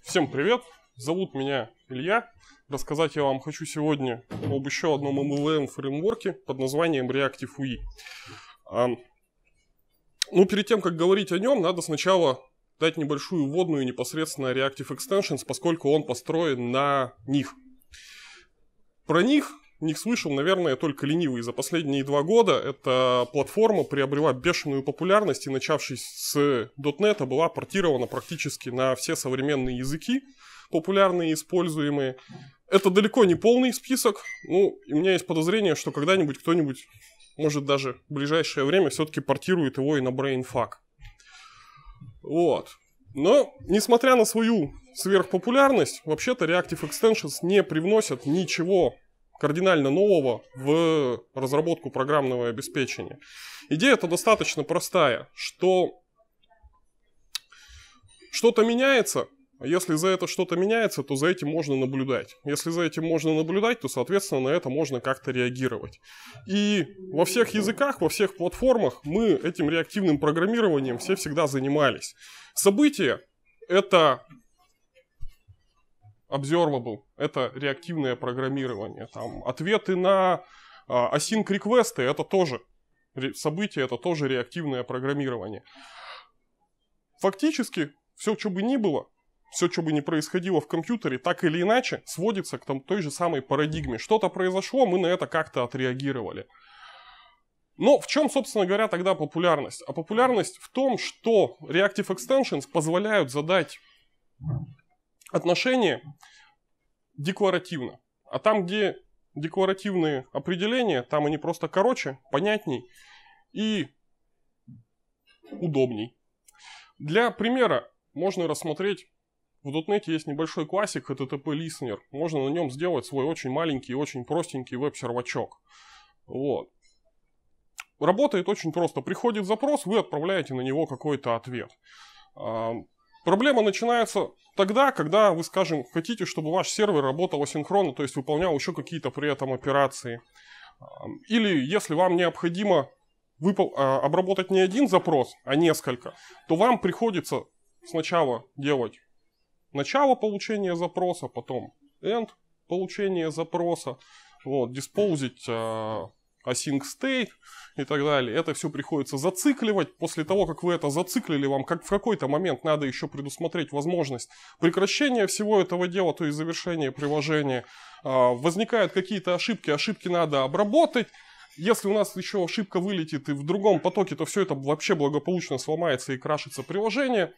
Всем привет! Зовут меня Илья. Рассказать я вам хочу сегодня об еще одном MLM фреймворке под названием Reactive UI. А, ну, перед тем, как говорить о нем, надо сначала дать небольшую вводную непосредственно Reactive Extensions, поскольку он построен на них. Про них них слышал, наверное, только ленивый. За последние два года эта платформа приобрела бешеную популярность и, начавшись с .NET, а была портирована практически на все современные языки, популярные и используемые. Это далеко не полный список. Ну, и у меня есть подозрение, что когда-нибудь кто-нибудь, может даже в ближайшее время, все-таки портирует его и на BrainFuck. Вот. Но, несмотря на свою сверхпопулярность, вообще-то Reactive Extensions не привносят ничего кардинально нового в разработку программного обеспечения. Идея это достаточно простая, что что-то меняется, если за это что-то меняется, то за этим можно наблюдать. Если за этим можно наблюдать, то, соответственно, на это можно как-то реагировать. И во всех языках, во всех платформах мы этим реактивным программированием все всегда занимались. События — это observable, это реактивное программирование. Там ответы на а, async реквесты это тоже события. это тоже реактивное программирование. Фактически, все, что бы ни было, все, что бы ни происходило в компьютере, так или иначе, сводится к там, той же самой парадигме. Что-то произошло, мы на это как-то отреагировали. Но в чем, собственно говоря, тогда популярность? А популярность в том, что Reactive Extensions позволяют задать отношения декларативно. А там, где декларативные определения, там они просто короче, понятней и удобней. Для примера можно рассмотреть, в .NET есть небольшой классик HTTP Listener. Можно на нем сделать свой очень маленький, очень простенький веб-сервачок. Вот. Работает очень просто. Приходит запрос, вы отправляете на него какой-то ответ. Проблема начинается тогда, когда вы, скажем, хотите, чтобы ваш сервер работал асинхронно, то есть выполнял еще какие-то при этом операции. Или если вам необходимо выпол- а, обработать не один запрос, а несколько, то вам приходится сначала делать начало получения запроса, потом end получения запроса, вот, диспоузить а, async state и так далее. Это все приходится зацикливать. После того, как вы это зациклили, вам как в какой-то момент надо еще предусмотреть возможность прекращения всего этого дела, то есть завершения приложения. А, возникают какие-то ошибки, ошибки надо обработать. Если у нас еще ошибка вылетит и в другом потоке, то все это вообще благополучно сломается и крашится приложение.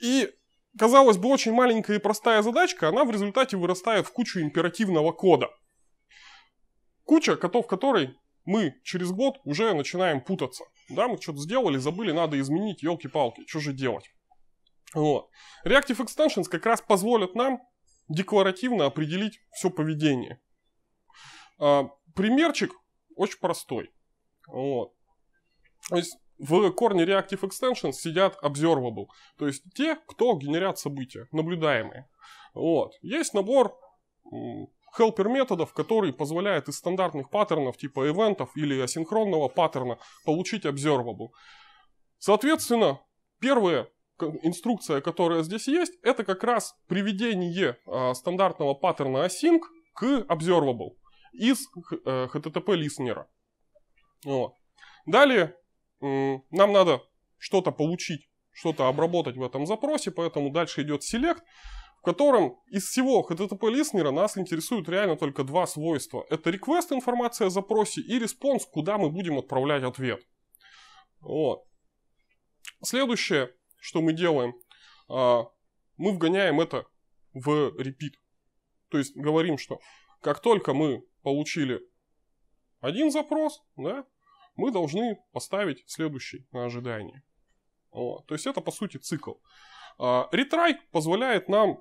И казалось бы, очень маленькая и простая задачка, она в результате вырастает в кучу императивного кода – Куча котов, которой мы через год уже начинаем путаться. Да, мы что-то сделали, забыли, надо изменить, елки-палки, что же делать? Вот. Reactive Extensions как раз позволят нам декларативно определить все поведение. А, примерчик очень простой. Вот. То есть в корне Reactive Extensions сидят observable, то есть те, кто генерят события, наблюдаемые. Вот. Есть набор хелпер методов, который позволяет из стандартных паттернов типа ивентов или асинхронного паттерна получить observable. Соответственно, первая инструкция, которая здесь есть, это как раз приведение э, стандартного паттерна async к observable из э, HTTP листнера. Вот. Далее э, нам надо что-то получить, что-то обработать в этом запросе, поэтому дальше идет select в котором из всего HTTP-листнера нас интересуют реально только два свойства. Это request информация о запросе и респонс, куда мы будем отправлять ответ. Вот. Следующее, что мы делаем, а, мы вгоняем это в repeat. То есть говорим, что как только мы получили один запрос, да, мы должны поставить следующий на ожидание. Вот. То есть это по сути цикл. А, Ретрай позволяет нам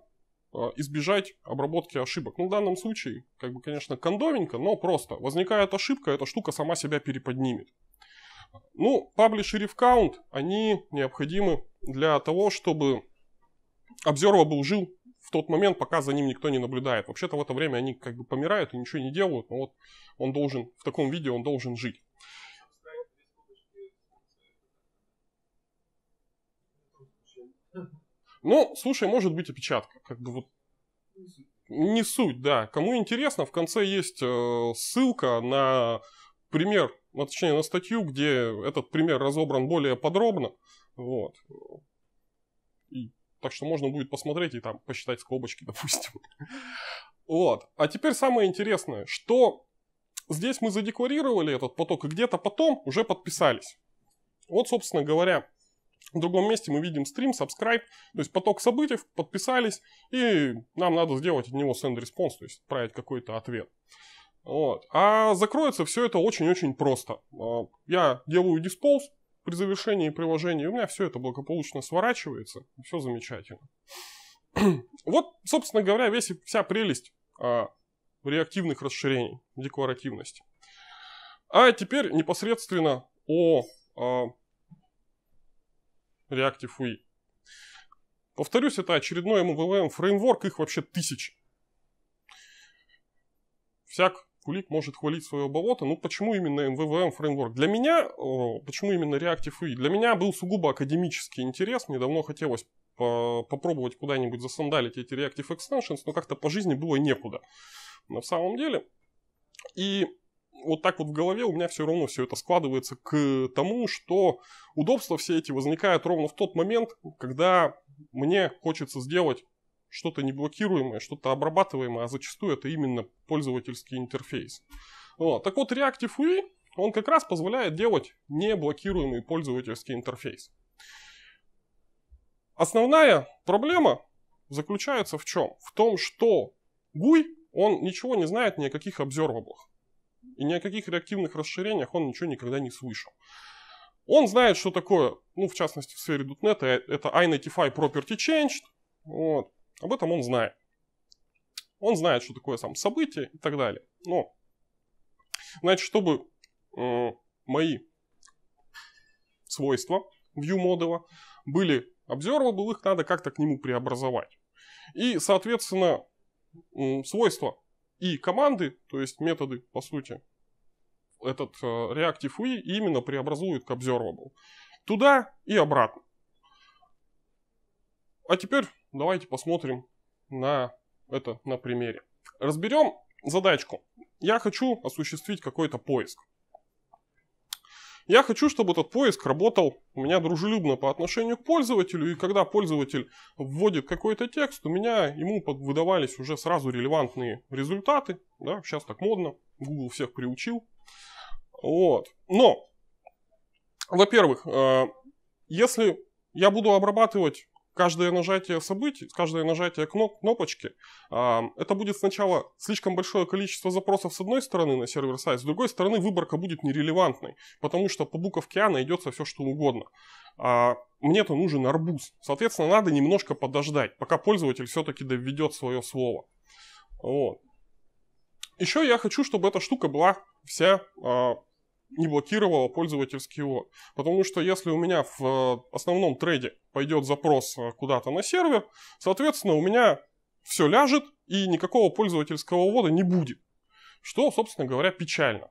а, избежать обработки ошибок. Ну, в данном случае, как бы, конечно, кондовенько, но просто. Возникает ошибка, эта штука сама себя переподнимет. Ну, publish и count, они необходимы для того, чтобы обзорва был жил в тот момент, пока за ним никто не наблюдает. Вообще-то в это время они как бы помирают и ничего не делают, но вот он должен, в таком виде он должен жить. Ну, слушай, может быть опечатка. Как бы вот не суть, да. Кому интересно, в конце есть э, ссылка на пример, ну, точнее на статью, где этот пример разобран более подробно. Вот. И, так что можно будет посмотреть и там посчитать скобочки, допустим. Вот. А теперь самое интересное, что здесь мы задекларировали этот поток и где-то потом уже подписались. Вот, собственно говоря, в другом месте мы видим стрим, subscribe, то есть поток событий, подписались, и нам надо сделать от него send response, то есть отправить какой-то ответ. Вот. А закроется все это очень-очень просто. А, я делаю dispose при завершении приложения, и у меня все это благополучно сворачивается, все замечательно. вот, собственно говоря, весь, вся прелесть а, реактивных расширений, декларативности. А теперь непосредственно о а, Reactive UI. Повторюсь, это очередной MVVM фреймворк, их вообще тысяч. Всяк Кулик может хвалить свое болото, ну почему именно MVVM фреймворк? Для меня, почему именно Reactive UI? Для меня был сугубо академический интерес, мне давно хотелось по попробовать куда-нибудь засандалить эти Reactive Extensions, но как-то по жизни было некуда. На самом деле. И вот так вот в голове у меня все равно все это складывается к тому, что удобства все эти возникают ровно в тот момент, когда мне хочется сделать что-то неблокируемое, что-то обрабатываемое, а зачастую это именно пользовательский интерфейс. Вот. Так вот, Reactive UI, он как раз позволяет делать неблокируемый пользовательский интерфейс. Основная проблема заключается в чем? В том, что GUI, он ничего не знает ни о каких обзерваблах. И ни о каких реактивных расширениях он ничего никогда не слышал. Он знает, что такое, ну, в частности, в сфере .NET, э, это iNetify Property Change. Вот. Об этом он знает. Он знает, что такое сам событие и так далее. Но, значит, чтобы э, мои свойства view модула были observable, их надо как-то к нему преобразовать. И, соответственно, свойства и команды, то есть методы, по сути, этот э, Reactive UI именно преобразует к Observable. Туда и обратно. А теперь давайте посмотрим на это на примере. Разберем задачку. Я хочу осуществить какой-то поиск. Я хочу, чтобы этот поиск работал у меня дружелюбно по отношению к пользователю, и когда пользователь вводит какой-то текст, у меня ему выдавались уже сразу релевантные результаты, да, сейчас так модно, Google всех приучил. Вот. Но, во-первых, э, если я буду обрабатывать каждое нажатие событий, каждое нажатие кнопочки, э, это будет сначала слишком большое количество запросов с одной стороны на сервер-сайт, с другой стороны выборка будет нерелевантной, потому что по буковке А найдется все что угодно. А мне-то нужен арбуз. Соответственно, надо немножко подождать, пока пользователь все-таки доведет свое слово. Вот. Еще я хочу, чтобы эта штука была вся э, не блокировала пользовательский лог. Потому что если у меня в э, основном трейде пойдет запрос э, куда-то на сервер, соответственно, у меня все ляжет и никакого пользовательского ввода не будет. Что, собственно говоря, печально.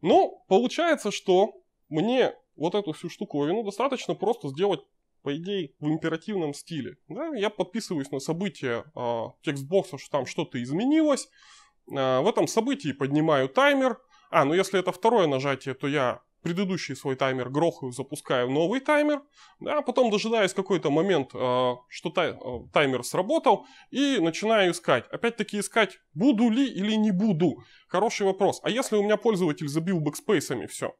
Но ну, получается, что мне вот эту всю штуковину достаточно просто сделать по идее, в императивном стиле. Да? Я подписываюсь на события э, текстбокса, что там что-то изменилось. А, в этом событии поднимаю таймер. А, ну если это второе нажатие, то я предыдущий свой таймер грохаю, запускаю новый таймер, да, потом дожидаюсь какой-то момент, а, что а, таймер сработал, и начинаю искать. Опять-таки искать, буду ли или не буду. Хороший вопрос. А если у меня пользователь забил бэкспейсами все?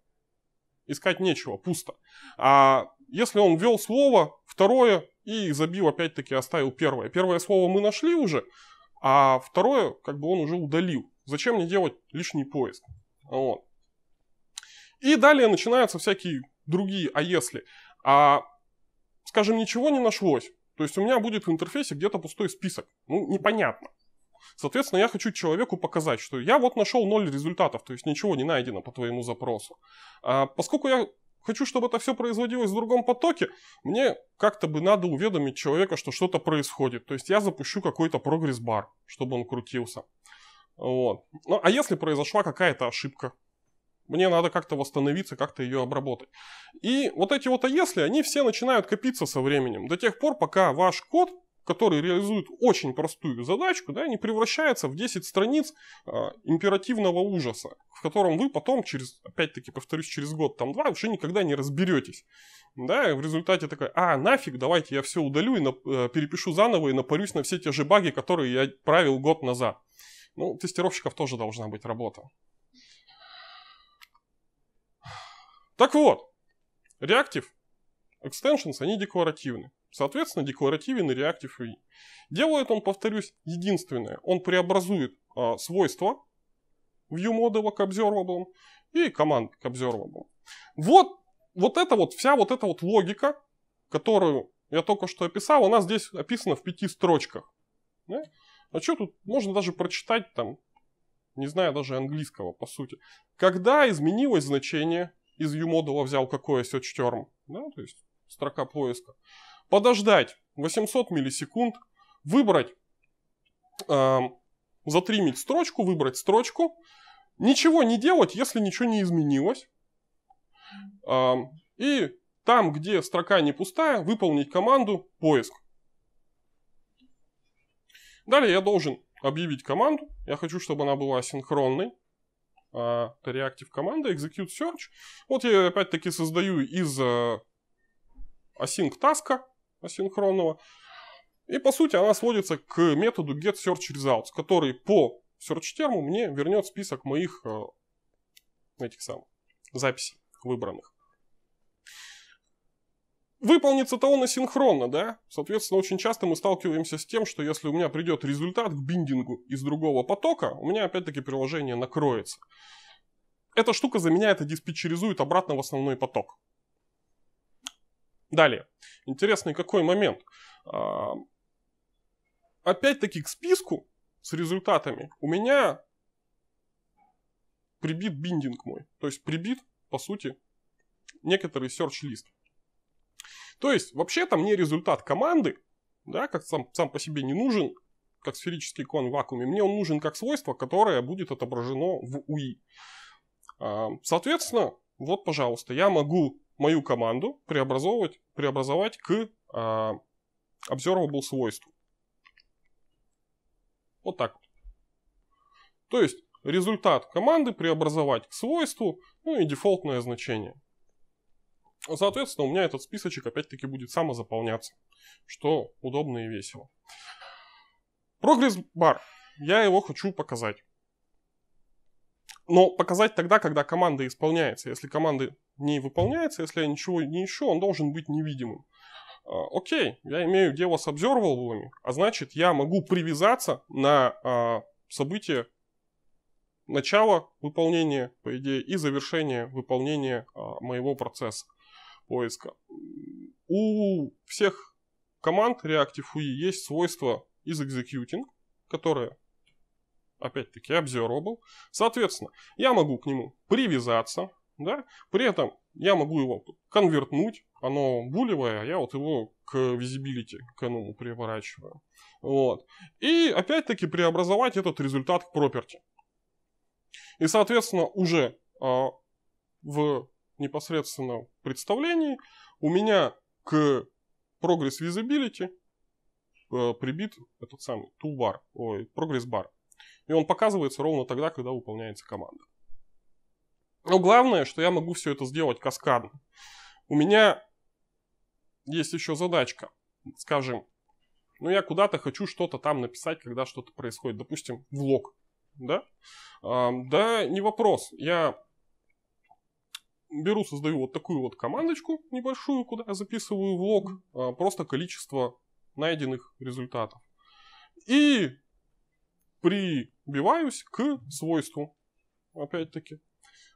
Искать нечего, пусто. А если он ввел слово, второе, и забил опять-таки оставил первое. Первое слово мы нашли уже, а второе, как бы он уже удалил. Зачем мне делать лишний поиск? Вот. И далее начинаются всякие другие «а если». А, скажем, ничего не нашлось. То есть у меня будет в интерфейсе где-то пустой список. Ну, непонятно. Соответственно, я хочу человеку показать, что я вот нашел ноль результатов, то есть ничего не найдено по твоему запросу. А, поскольку я хочу, чтобы это все производилось в другом потоке, мне как-то бы надо уведомить человека, что что-то происходит. То есть я запущу какой-то прогресс-бар, чтобы он крутился. Вот. Ну, а если произошла какая-то ошибка, мне надо как-то восстановиться, как-то ее обработать. И вот эти вот «а если», они все начинают копиться со временем, до тех пор, пока ваш код который реализует очень простую задачку, да, не превращается в 10 страниц э, императивного ужаса, в котором вы потом через, опять-таки, повторюсь, через год, там два, уже никогда не разберетесь. Да, и в результате такая, а, нафиг, давайте я все удалю и на, э, перепишу заново и напарюсь на все те же баги, которые я правил год назад. Ну, у тестировщиков тоже должна быть работа. Так вот, реактив, extensions, они декларативны. Соответственно, декларативен и реактив UI. Делает он, повторюсь, единственное. Он преобразует э, свойства ViewModel к observable и команд к observable. Вот, вот это вот, вся вот эта вот логика, которую я только что описал, она здесь описана в пяти строчках. Да? А что тут можно даже прочитать там, не знаю даже английского по сути. Когда изменилось значение, из U-модула взял какое сетчтерм, да, то есть строка поиска подождать 800 миллисекунд, выбрать, э, эм, затримить строчку, выбрать строчку, ничего не делать, если ничего не изменилось. Э, и там, где строка не пустая, выполнить команду поиск. Далее я должен объявить команду. Я хочу, чтобы она была асинхронной. Э, это реактив команда, execute search. Вот я опять-таки создаю из э, async таска асинхронного. И по сути она сводится к методу get search results, который по search терму мне вернет список моих э, этих самых записей выбранных. Выполнится-то он асинхронно, да? Соответственно, очень часто мы сталкиваемся с тем, что если у меня придет результат к биндингу из другого потока, у меня опять-таки приложение накроется. Эта штука заменяет и диспетчеризует обратно в основной поток. Далее. Интересный какой момент. А, опять-таки к списку с результатами у меня прибит биндинг мой. То есть прибит, по сути, некоторый search-лист. То есть, вообще-то мне результат команды, да, как сам, сам по себе не нужен, как сферический кон в вакууме. Мне он нужен как свойство, которое будет отображено в UI. А, соответственно, вот, пожалуйста, я могу мою команду преобразовывать, преобразовать к а, observable свойству. Вот так вот. То есть результат команды преобразовать к свойству, ну и дефолтное значение. Соответственно, у меня этот списочек опять-таки будет самозаполняться, что удобно и весело. Прогресс-бар. Я его хочу показать. Но показать тогда, когда команда исполняется. Если команды не выполняется, если я ничего не ищу, он должен быть невидимым. А, окей, я имею дело с обзорвалами, а значит, я могу привязаться на а, событие начала выполнения, по идее, и завершения выполнения а, моего процесса поиска. У всех команд Reactive UI есть свойство из executing, которое опять-таки observable. Соответственно, я могу к нему привязаться, да? При этом я могу его конвертнуть, оно булевое, а я вот его к визибилити, к этому приворачиваю. Вот. И опять-таки преобразовать этот результат к property. И, соответственно, уже э, в непосредственно представлении у меня к progress visibility э, прибит этот самый toolbar, ой, progress bar. И он показывается ровно тогда, когда выполняется команда. Но главное, что я могу все это сделать каскадно. У меня есть еще задачка, скажем. Ну, я куда-то хочу что-то там написать, когда что-то происходит. Допустим, влог. Да? А, да, не вопрос. Я беру, создаю вот такую вот командочку небольшую, куда я записываю влог. А, просто количество найденных результатов. И прибиваюсь к свойству. Опять-таки,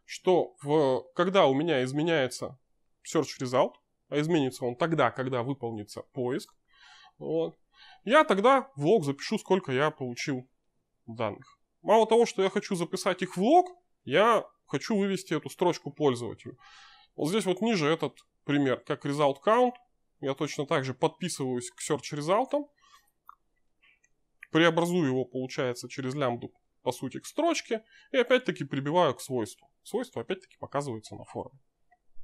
что в, когда у меня изменяется search result, а изменится он тогда, когда выполнится поиск, вот, я тогда в лог запишу, сколько я получил данных. Мало того, что я хочу записать их в лог, я хочу вывести эту строчку пользователю. Вот здесь вот ниже этот пример, как result count. Я точно так же подписываюсь к search result. Преобразую его, получается, через лямбду, по сути, к строчке. И опять-таки прибиваю к свойству свойства опять-таки показываются на форме.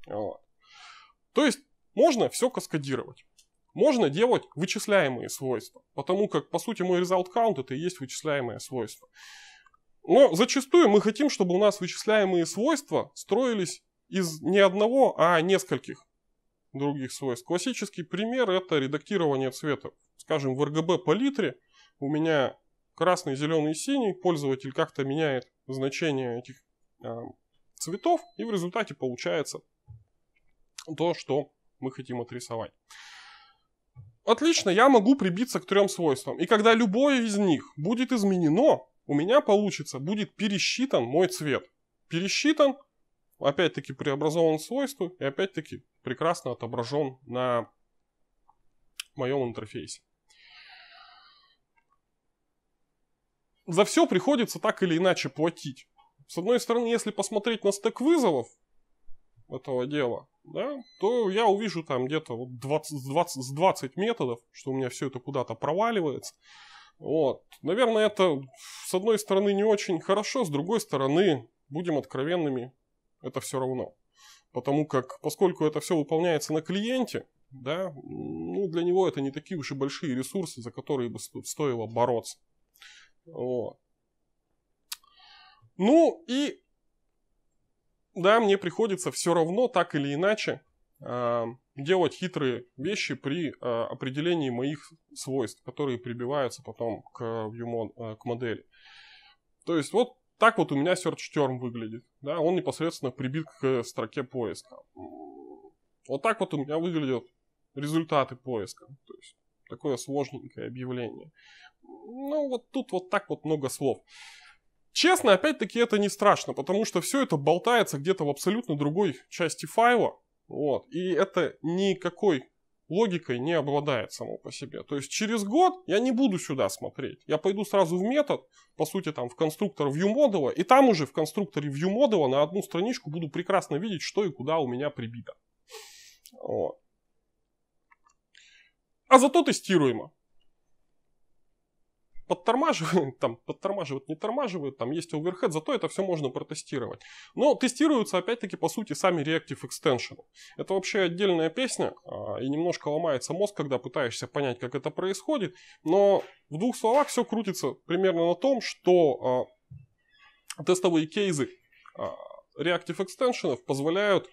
Вот. То есть можно все каскадировать. Можно делать вычисляемые свойства, потому как, по сути, мой result count это и есть вычисляемое свойство. Но зачастую мы хотим, чтобы у нас вычисляемые свойства строились из не одного, а нескольких других свойств. Классический пример это редактирование цвета. Скажем, в RGB палитре у меня красный, зеленый, синий, пользователь как-то меняет значение этих эм, цветов, и в результате получается то, что мы хотим отрисовать. Отлично, я могу прибиться к трем свойствам. И когда любое из них будет изменено, у меня получится, будет пересчитан мой цвет. Пересчитан, опять-таки преобразован свойство и опять-таки прекрасно отображен на моем интерфейсе. За все приходится так или иначе платить. С одной стороны, если посмотреть на стек вызовов этого дела, да, то я увижу там где-то вот 20, 20, 20 методов, что у меня все это куда-то проваливается. Вот. Наверное, это, с одной стороны, не очень хорошо, с другой стороны, будем откровенными, это все равно. Потому как, поскольку это все выполняется на клиенте, да, ну, для него это не такие уж и большие ресурсы, за которые бы стоило бороться. Вот. Ну и да, мне приходится все равно так или иначе э, делать хитрые вещи при э, определении моих свойств, которые прибиваются потом к, viewmon, э, к модели. То есть вот так вот у меня search term выглядит. Да, он непосредственно прибит к строке поиска. Вот так вот у меня выглядят результаты поиска. То есть такое сложненькое объявление. Ну вот тут вот так вот много слов. Честно, опять-таки, это не страшно, потому что все это болтается где-то в абсолютно другой части файла. Вот, и это никакой логикой не обладает само по себе. То есть через год я не буду сюда смотреть. Я пойду сразу в метод, по сути там в конструктор ViewModel, и там уже в конструкторе ViewModel на одну страничку буду прекрасно видеть, что и куда у меня прибито. Вот. А зато тестируемо. Подтормаживают, там подтормаживают, не тормаживают, там есть оверхед, зато это все можно протестировать. Но тестируются опять-таки по сути сами Reactive Extension. Это вообще отдельная песня, а, и немножко ломается мозг, когда пытаешься понять, как это происходит, но в двух словах все крутится примерно на том, что а, тестовые кейзы а, Reactive Extension позволяют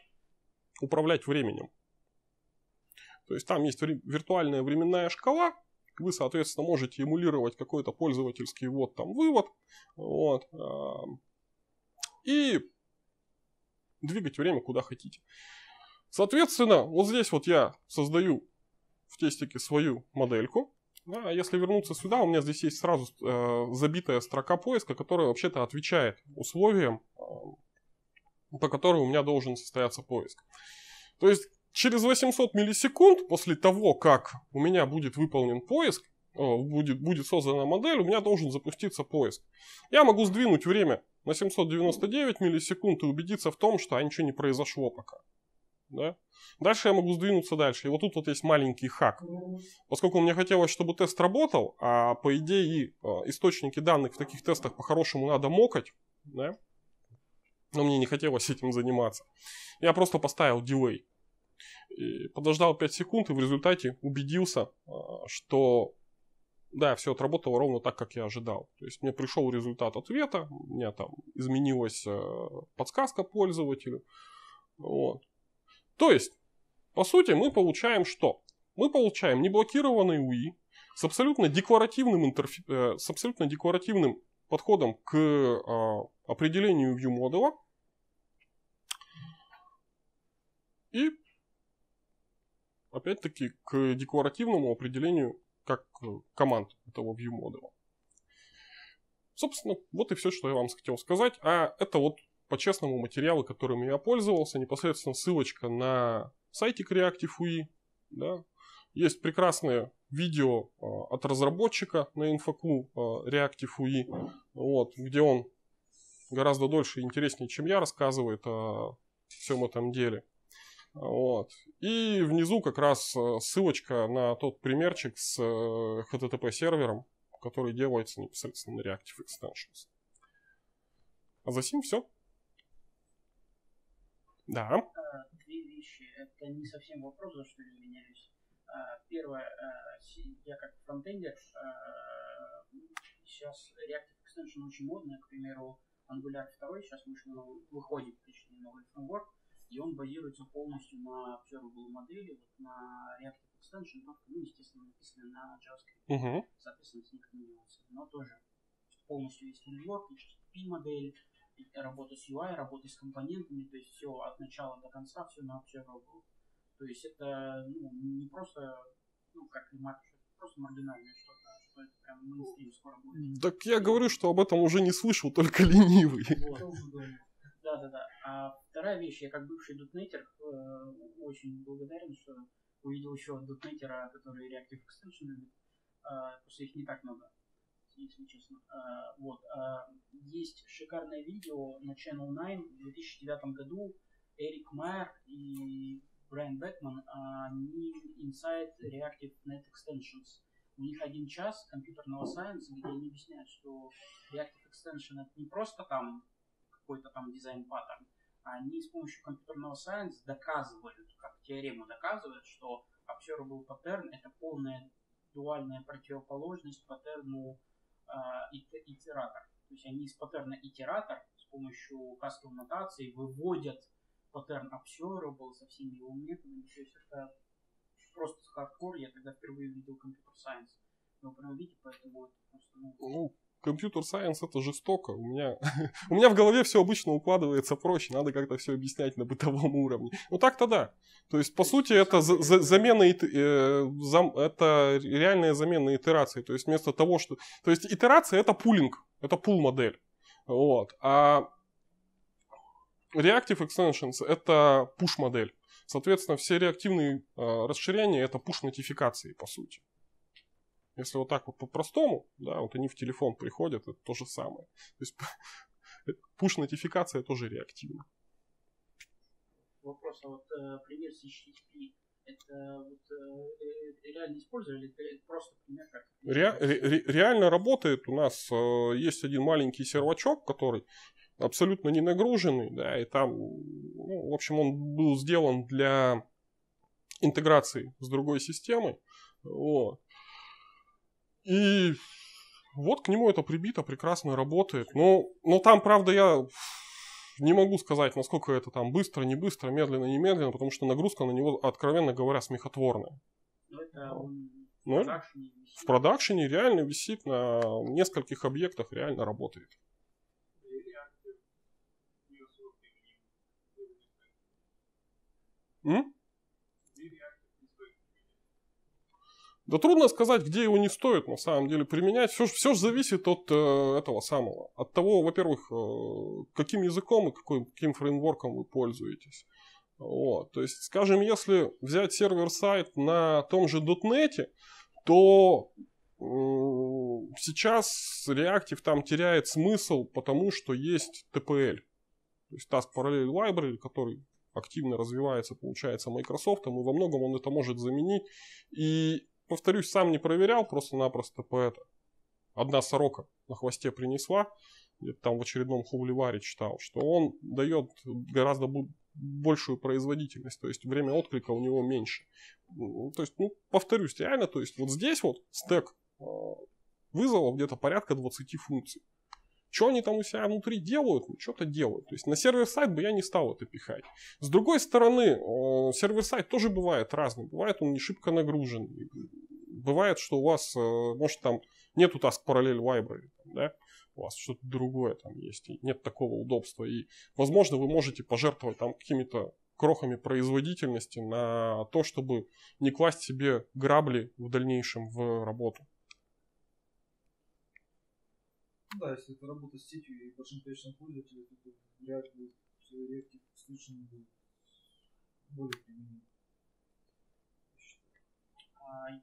управлять временем. То есть там есть виртуальная временная шкала, вы, соответственно, можете эмулировать какой-то пользовательский вот там вывод, вот, и двигать время куда хотите. Соответственно, вот здесь вот я создаю в тестике свою модельку. а если вернуться сюда, у меня здесь есть сразу э, забитая строка поиска, которая вообще-то отвечает условиям, э, по которым у меня должен состояться поиск. То есть через 800 миллисекунд после того, как у меня будет выполнен поиск, э, будет, будет создана модель, у меня должен запуститься поиск. Я могу сдвинуть время на 799 миллисекунд и убедиться в том, что а ничего не произошло пока. Да? Дальше я могу сдвинуться дальше. И вот тут вот есть маленький хак. Поскольку мне хотелось, чтобы тест работал, а по идее э, источники данных в таких тестах по-хорошему надо мокать, да? но мне не хотелось этим заниматься. Я просто поставил дилей. И подождал 5 секунд и в результате убедился, а, что да, все отработало ровно так, как я ожидал. То есть мне пришел результат ответа, у меня там изменилась а, подсказка пользователю. Вот. То есть, по сути, мы получаем что? Мы получаем неблокированный UI с абсолютно декларативным, интерф э, с абсолютно декларативным подходом к а, определению view модула. И опять-таки, к декоративному определению как э, команд этого view модула. Собственно, вот и все, что я вам хотел сказать. А это вот по-честному материалы, которыми я пользовался. Непосредственно ссылочка на сайтик Reactive UI. Да. Есть прекрасное видео э, от разработчика на инфоклу э, UI, вот, где он гораздо дольше и интереснее, чем я, рассказывает о всем этом деле. Вот. И внизу как раз э, ссылочка на тот примерчик с э, HTTP сервером, который делается непосредственно на Reactive Extensions. А за сим все. Да. А, две вещи. Это не совсем вопрос, за что люди менялись. А, первое, а, я как фронтендер, сейчас Reactive Extension очень модная, к примеру, Angular 2 сейчас вышел, ну, выходит, точнее, новый фреймворк, и он базируется полностью на observable модели, вот на Reactive Extension, только, ну, естественно, написано на JavaScript, uh-huh. соответственно, с некоторыми нюансами, но тоже полностью есть фреймворк, HTTP модель, работа с UI, работа с компонентами, то есть все от начала до конца, все на observable. То есть это ну, не просто, ну, как и просто маргинальное что-то, что это прям мейнстрим скоро будет. Так я говорю, что об этом уже не слышал, только ленивый. Вот. Да-да-да. А вторая вещь, я как бывший дотнетер э, очень благодарен, что увидел еще дотнетера, который Reactive Extension любит. Э, просто их не так много, если честно. А, вот. А, есть шикарное видео на Channel 9 в 2009 году. Эрик Майер и Брайан Бекман, они Inside Reactive Net Extensions. У них один час компьютерного сайенса, где они объясняют, что Reactive Extension это не просто там какой-то там дизайн-паттерн, они с помощью компьютерного сайенса доказывают, как теорему доказывают, что observable паттерн это полная дуальная противоположность паттерну э, итератор. То есть они из паттерна итератор с помощью кастовой нотации выводят паттерн observable со всеми его методами. То есть это просто хардкор. Я тогда впервые видел компьютер сайенс на прям виде, поэтому это просто... Ну, компьютер-сайенс это жестоко. У меня, у меня в голове все обычно укладывается проще, надо как-то все объяснять на бытовом уровне. Ну так-то да. То есть, по сути, это за, за, замена, э, зам, это реальная замена итерации. То есть, вместо того, что... То есть, итерация это пулинг, это пул модель. Вот. А Reactive Extensions это пуш модель. Соответственно, все реактивные э, расширения это пуш нотификации, по сути. Если вот так вот по-простому, да, вот они в телефон приходят, это то же самое. То есть пуш-нотификация тоже реактивна. Вопрос, а вот э, пример с HTTP, это вот, э, э, реально использовали, это просто пример как? реально работает. У нас есть один маленький сервачок, который абсолютно не нагруженный, да, и там, ну, в общем, он был сделан для интеграции с другой системой. Вот. И вот к нему это прибито, прекрасно работает. Но, ну, но там, правда, я не могу сказать, насколько это там быстро, не быстро, медленно, не медленно, потому что нагрузка на него, откровенно говоря, смехотворная. Но ну, это в ну? продакшене, в продакшене реально висит на нескольких объектах, реально работает. М? Да трудно сказать, где его не стоит на самом деле применять. Все, все же зависит от э, этого самого. От того, во-первых, э, каким языком и какой, каким фреймворком вы пользуетесь. Вот. То есть, скажем, если взять сервер-сайт на том же .NET, то э, сейчас реактив там теряет смысл, потому что есть TPL. То есть Task Parallel Library, который активно развивается, получается, Microsoft, и во многом он это может заменить. И повторюсь, сам не проверял, просто-напросто по это. Одна сорока на хвосте принесла, где-то там в очередном хубливаре читал, что он дает гораздо большую производительность, то есть время отклика у него меньше. Ну, то есть, ну, повторюсь, реально, то есть вот здесь вот стек а, вызовов где-то порядка 20 функций. Что они там у себя внутри делают? Ну, что-то делают. То есть на сервер-сайт бы я не стал это пихать. С другой стороны, э, сервер-сайт тоже бывает разный. Бывает он не шибко нагружен. Бывает, что у вас, э, может, там нету task параллель library, да? у вас что-то другое там есть, и нет такого удобства. И, возможно, вы можете пожертвовать там какими-то крохами производительности на то, чтобы не класть себе грабли в дальнейшем в работу. Ну да, если это работа с сетью и большим количеством пользователей, то вряд ли реактив слышен будет более применим.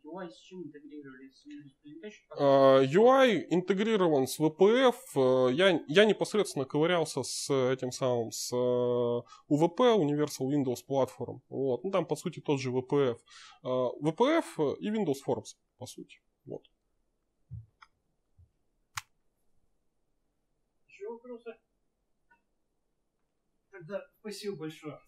UI а, с чем интегрировали? UI а, интегрирован с VPF. Э, я, я непосредственно ковырялся с этим самым, с UVP, э, Universal Windows Platform. Вот. Ну, там, по сути, тот же VPF. VPF э, и Windows Forms, по сути. вопроса. Тогда спасибо большое.